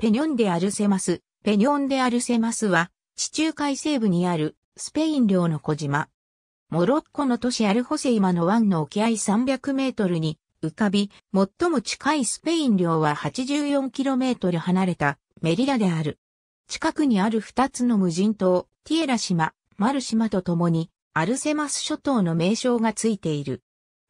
ペニョンでアルセマス。ペニョンでアルセマスは、地中海西部にあるスペイン領の小島。モロッコの都市アルホセイマの湾の沖合300メートルに浮かび、最も近いスペイン領は8 4トル離れたメリラである。近くにある2つの無人島、ティエラ島、マル島と共に、アルセマス諸島の名称がついている。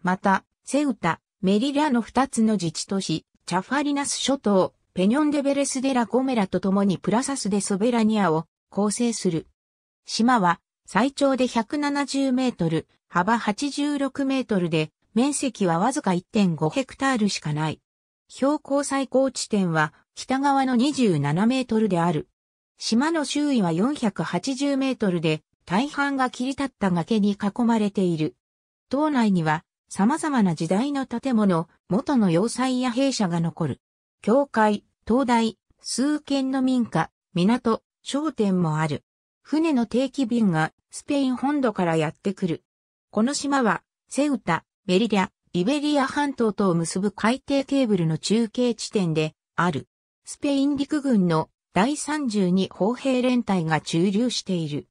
また、セウタ、メリラの2つの自治都市、チャファリナス諸島、ペニョンデベレスデラゴメラと共にプラサスデソベラニアを構成する。島は最長で170メートル、幅86メートルで、面積はわずか1.5ヘクタールしかない。標高最高地点は北側の27メートルである。島の周囲は480メートルで、大半が切り立った崖に囲まれている。島内には様々な時代の建物、元の要塞や兵舎が残る。教会、灯台、数軒の民家、港、商店もある。船の定期便がスペイン本土からやってくる。この島は、セウタ、メリリャ、イベリア半島とを結ぶ海底ケーブルの中継地点である。スペイン陸軍の第32砲兵連隊が駐留している。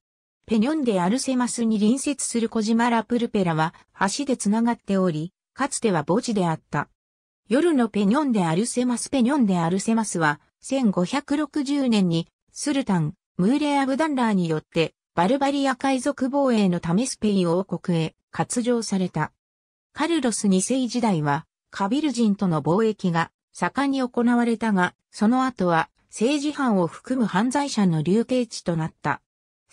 ペニョンでアルセマスに隣接する小島ラプルペラは橋で繋がっており、かつては墓地であった。夜のペニョンでアルセマスペニョンでアルセマスは、1560年に、スルタン、ムーレ・アブダンラーによって、バルバリア海賊防衛のためスペイン王国へ、割譲された。カルロス2世時代は、カビル人との貿易が盛んに行われたが、その後は政治犯を含む犯罪者の流刑地となった。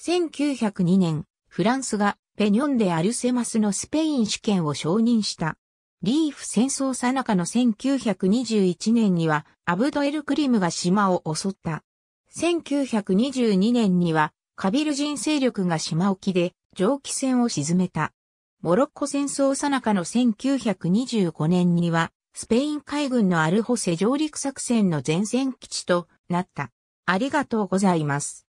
1902年、フランスがペニョンでアルセマスのスペイン主権を承認した。リーフ戦争最中の1921年にはアブドエル・クリムが島を襲った。1922年にはカビル人勢力が島沖で蒸気船を沈めた。モロッコ戦争最中の1925年にはスペイン海軍のアルホセ上陸作戦の前線基地となった。ありがとうございます。